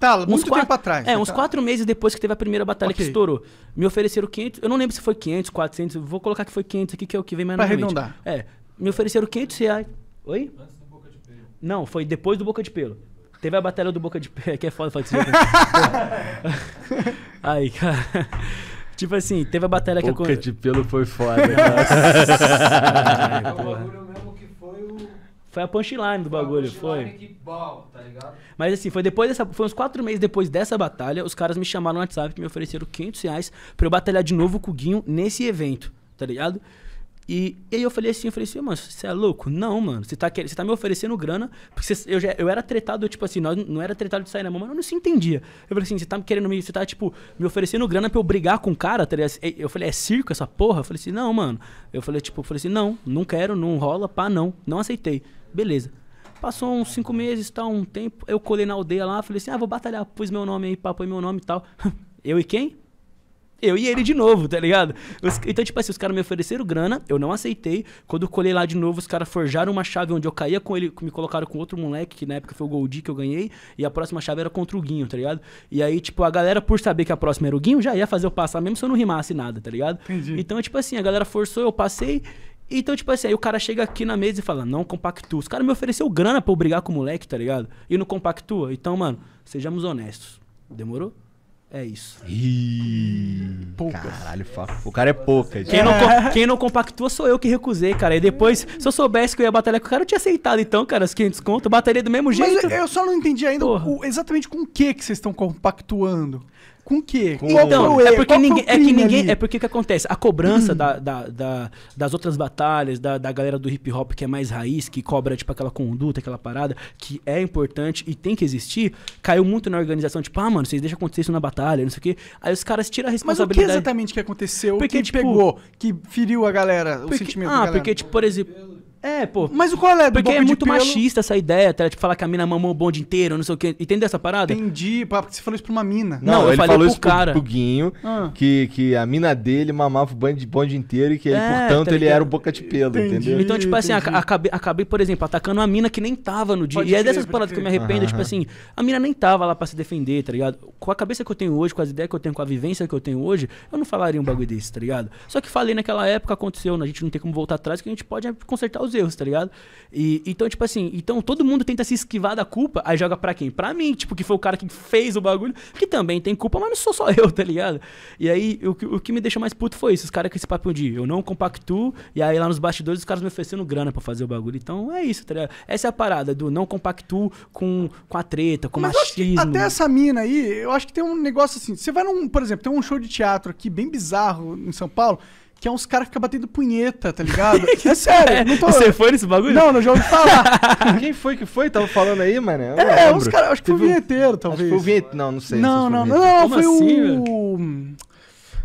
Tá, muito quatro, tempo atrás. É, tá. uns quatro meses depois que teve a primeira batalha okay. que estourou. Me ofereceram 500, eu não lembro se foi 500, 400, vou colocar que foi 500 aqui, que é o que vem mais pra na arredondar. É, me ofereceram 500 reais. Oi? Antes do Boca de Pelo. Não, foi depois do Boca de Pelo. Teve a batalha do Boca de Pelo, que é foda falar disso. Aí, cara. Tipo assim, teve a batalha Boca que aconteceu. Boca de Pelo foi foda. Nossa. Ai, porra. mesmo que foi o. Foi a punchline do bagulho, punchline foi. Que bom, tá ligado? Mas assim, foi depois dessa. Foi uns quatro meses depois dessa batalha, os caras me chamaram no WhatsApp e me ofereceram 500 reais pra eu batalhar de novo com o Guinho nesse evento, tá ligado? E, e, aí eu falei assim, eu falei assim, mano, você é louco? Não, mano, você tá, você tá me oferecendo grana, porque eu, já, eu era tretado, tipo assim, nós, não era tretado de sair na mão, mas eu não se entendia. Eu falei assim, você tá me querendo me, você tá, tipo, me oferecendo grana pra eu brigar com o cara, tá ligado? Eu falei, é circo essa porra? Eu falei assim, não, mano. Eu falei, tipo, eu falei assim, não, não quero, não rola, pá, não, não aceitei. Beleza. Passou uns cinco meses, tal, tá, um tempo. Eu colei na aldeia lá, falei assim: ah, vou batalhar. Pus meu nome aí, papo, meu nome e tal. eu e quem? eu e ele de novo, tá ligado? Os, então, tipo assim, os caras me ofereceram grana, eu não aceitei. Quando eu colei lá de novo, os caras forjaram uma chave onde eu caía com ele, me colocaram com outro moleque, que na época foi o Goldie que eu ganhei, e a próxima chave era contra o Guinho, tá ligado? E aí, tipo, a galera, por saber que a próxima era o Guinho, já ia fazer eu passar, mesmo se eu não rimasse nada, tá ligado? Entendi. Então, tipo assim, a galera forçou, eu passei, então, tipo assim, aí o cara chega aqui na mesa e fala, não compactua. Os caras me ofereceu grana pra eu brigar com o moleque, tá ligado? E não compactua. Então, mano, sejamos honestos. Demorou? É isso. Caralho, o cara é pouca. Quem, Não, é. quem não compactua sou eu que recusei, cara. E depois, se eu soubesse que eu ia batalhar com o cara, eu tinha aceitado então, cara, os 500 conto. bateria do mesmo jeito. Mas eu só não entendi ainda o, exatamente com o que, que vocês estão compactuando. Com o quê? Com então, é porque, é ninguém, é que ninguém. Ali? É porque que acontece? A cobrança hum. da, da, da, das outras batalhas, da, da galera do hip hop que é mais raiz, que cobra, tipo, aquela conduta, aquela parada, que é importante e tem que existir, caiu muito na organização, tipo, ah, mano, vocês deixam acontecer isso na batalha, não sei o quê. Aí os caras tiram a responsabilidade. Mas o que exatamente que aconteceu? Porque, que tipo, pegou, que feriu a galera, porque, o sentimento ah, da galera? Ah, porque, tipo, por exemplo. É, pô. Mas o qual é? Do porque é muito pelo... machista essa ideia, tá? Tipo, falar que a mina mamou o bonde inteiro, não sei o quê. Entendeu essa parada? Entendi, porque você falou isso pra uma mina. Não, não ele falou pro isso cara. pro Guinho, ah. que, que a mina dele mamava o bonde, bonde inteiro e que, ele, é, portanto, tá ele era o boca de pelo, entendi, entendeu? Então, tipo assim, acabei, acabei, por exemplo, atacando uma mina que nem tava no dia. Pode e é dessas paradas que eu me arrependo, tipo assim, a mina nem tava lá pra se defender, tá ligado? Com a cabeça que eu tenho hoje, com as ideias que eu tenho, com a vivência que eu tenho hoje, eu não falaria um bagulho desse, tá ligado? Só que falei naquela época, aconteceu, né? a gente não tem como voltar atrás, que a gente pode consertar os os erros, tá ligado? E, então, tipo assim, então todo mundo tenta se esquivar da culpa, aí joga pra quem? Pra mim, tipo, que foi o cara que fez o bagulho, que também tem culpa, mas não sou só eu, tá ligado? E aí, o, o que me deixa mais puto foi isso, os caras com esse papo de eu não compactuo, e aí lá nos bastidores os caras me oferecendo grana pra fazer o bagulho. Então é isso, tá ligado? Essa é a parada do não compactuo com, com a treta, com mas machismo. Até essa mina aí, eu acho que tem um negócio assim, você vai num, por exemplo, tem um show de teatro aqui bem bizarro em São Paulo, que é uns caras que ficam batendo punheta, tá ligado? é sério, não tô... Você foi nesse bagulho? Não, não já ouvi falar. Quem foi que foi? Tava falando aí, mano. É, uns caras, acho que Teve foi o vinheteiro, talvez. Acho foi o vinheteiro, não, não sei. Não, se não, não, não, foi assim, o...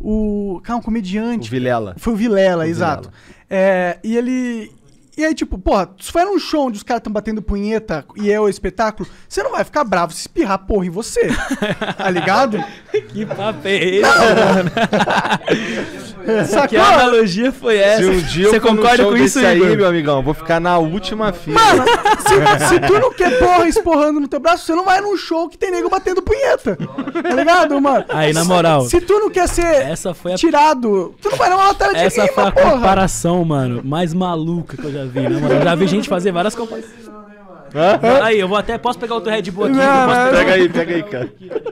O... Cara, um comediante. O Vilela. Foi o Vilela, o exato. Vilela. É, e ele... E aí, tipo, porra, se for um show onde os caras estão batendo punheta e é o espetáculo, você não vai ficar bravo se espirrar porra em você. tá ligado? que papo é esse, mano? Sacou? Que analogia foi essa? Se um dia você concorda com isso aí, meu amigão? Vou ficar na última fila. Mano, se, se, tu não quer porra esporrando no teu braço, você não vai num show que tem nego batendo punheta. tá ligado, mano? Aí, na moral. Se, se tu não quer ser essa foi a... tirado, tu não vai numa batalha de Essa rima, foi a comparação, mano, mais maluca que eu já vi, na né, Já vi gente fazer várias comparações. Né, aí, eu vou até. Posso pegar outro Red Bull aqui? Não, não, Pega aí, pega aí, cara.